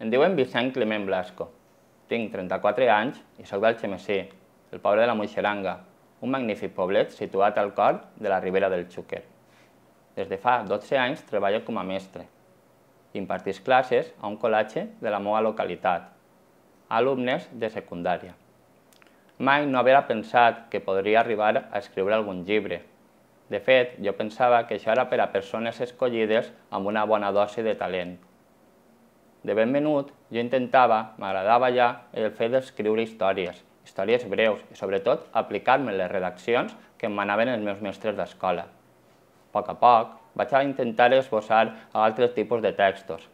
Em diuen Vicent Clement Blasco. Tinc 34 anys i sóc del Xemessí, el poble de la Moixeranga, un magnífic poblet situat al cor de la Ribera del Xúquer. Des de fa 12 anys treballo com a mestre. Impartis classes a un col·legi de la meva localitat, a alumnes de secundària. Mai no havia pensat que podria arribar a escriure algun llibre. De fet, jo pensava que això era per a persones escollides amb una bona dosi de talent de ben menut, jo intentava, m'agradava ja, el fet d'escriure històries, històries breus i sobretot aplicar-me les redaccions que em manaven els meus mestres d'escola. A poc a poc vaig a intentar esbossar altres tipus de textos,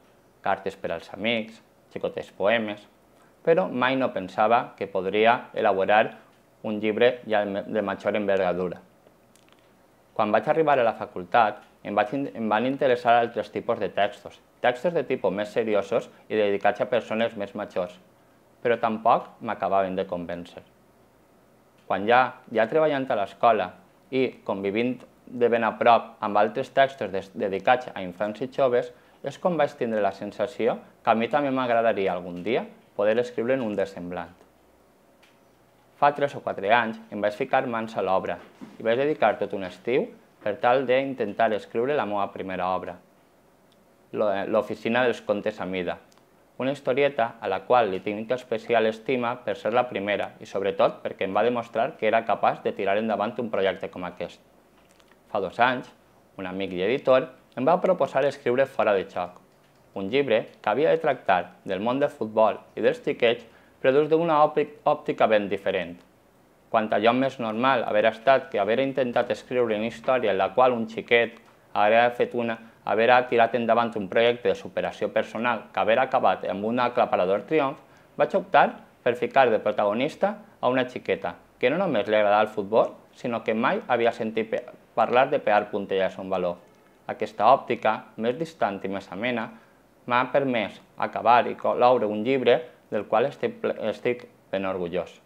cartes per als amics, xicotes poemes, però mai no pensava que podria elaborar un llibre ja de major envergadura. Quan vaig arribar a la facultat, em, vaig, em van interessar altres tipus de textos, textos de tipus més seriosos i dedicats a persones més majors, però tampoc m'acabaven de convèncer. Quan ja, ja treballant a l'escola i convivint de ben a prop amb altres textos de, dedicats a infants i joves, és com vaig tindre la sensació que a mi també m'agradaria algun dia poder escriure en un de semblant. Fa tres o quatre anys em vaig ficar mans a l'obra i vaig dedicar tot un estiu per tal d'intentar escriure la meva primera obra, L'oficina dels contes a mida, una historieta a la qual li tinc especial estima per ser la primera i sobretot perquè em va demostrar que era capaç de tirar endavant un projecte com aquest. Fa dos anys, un amic i editor em va proposar escriure Fora de xoc, un llibre que havia de tractar del món del futbol i dels tiquets però des d'una òptica ben diferent, quant allò més normal haver estat que haver intentat escriure una història en la qual un xiquet haguera fet una haver tirat endavant un projecte de superació personal que haver acabat amb un aclaparador triomf, vaig optar per ficar de protagonista a una xiqueta, que no només li agradava el futbol, sinó que mai havia sentit parlar de pegar puntelles a un valor. Aquesta òptica, més distant i més amena, m'ha permès acabar i col·loure un llibre del qual estic, estic ben orgullós.